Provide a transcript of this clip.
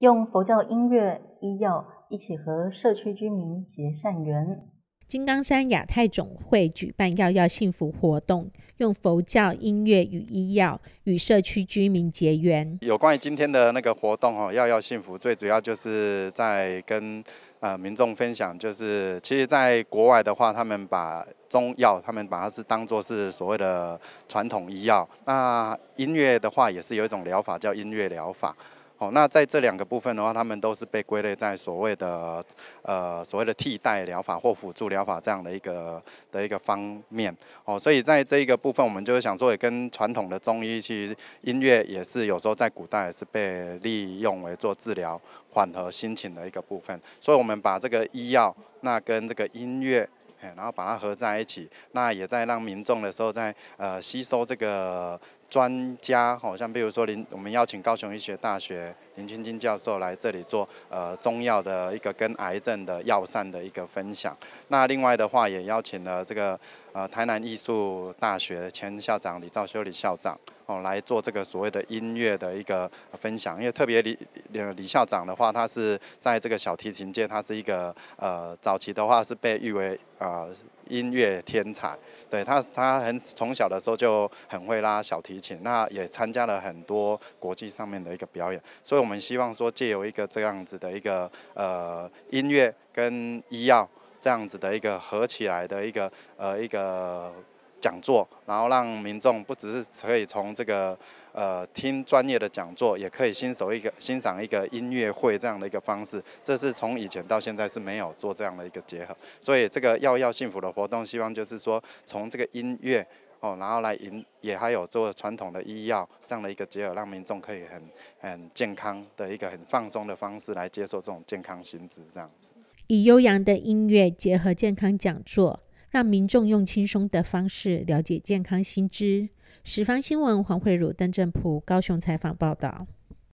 用佛教音乐、医药一起和社区居民结善缘。金刚山亚太总会举办“药药幸福”活动，用佛教音乐与医药与社区居民结缘。有关于今天的那个活动哦，“药药幸福”最主要就是在跟呃民众分享，就是其实在国外的话，他们把中药，他们把它是当做是所谓的传统医药。那音乐的话，也是有一种疗法叫音乐疗法。哦，那在这两个部分的话，他们都是被归类在所谓的呃所谓的替代疗法或辅助疗法这样的一个的一个方面。哦，所以在这一个部分，我们就是想说，也跟传统的中医其实音乐也是有时候在古代也是被利用为做治疗、缓和心情的一个部分。所以，我们把这个医药那跟这个音乐。然后把它合在一起，那也在让民众的时候在呃吸收这个专家好像比如说林，我们邀请高雄医学大学林清金教授来这里做呃中药的一个跟癌症的药膳的一个分享。那另外的话，也邀请了这个呃台南艺术大学前校长李兆修李校长。哦，来做这个所谓的音乐的一个分享，因为特别李李校长的话，他是在这个小提琴界，他是一个呃早期的话是被誉为啊音乐天才，对他他很从小的时候就很会拉小提琴，那也参加了很多国际上面的一个表演，所以我们希望说借由一个这样子的一个呃音乐跟医药这样子的一个合起来的一个呃一个。讲座，然后让民众不只是可以从这个呃听专业的讲座，也可以欣赏一个欣赏一个音乐会这样的一个方式。这是从以前到现在是没有做这样的一个结合。所以这个要要幸福的活动，希望就是说从这个音乐哦，然后来引，也还有做传统的医药这样的一个结合，让民众可以很很健康的一个很放松的方式来接受这种健康型质这样子。以悠扬的音乐结合健康讲座。让民众用轻松的方式了解健康新知。十方新闻黄慧茹、邓正普高雄采访报道。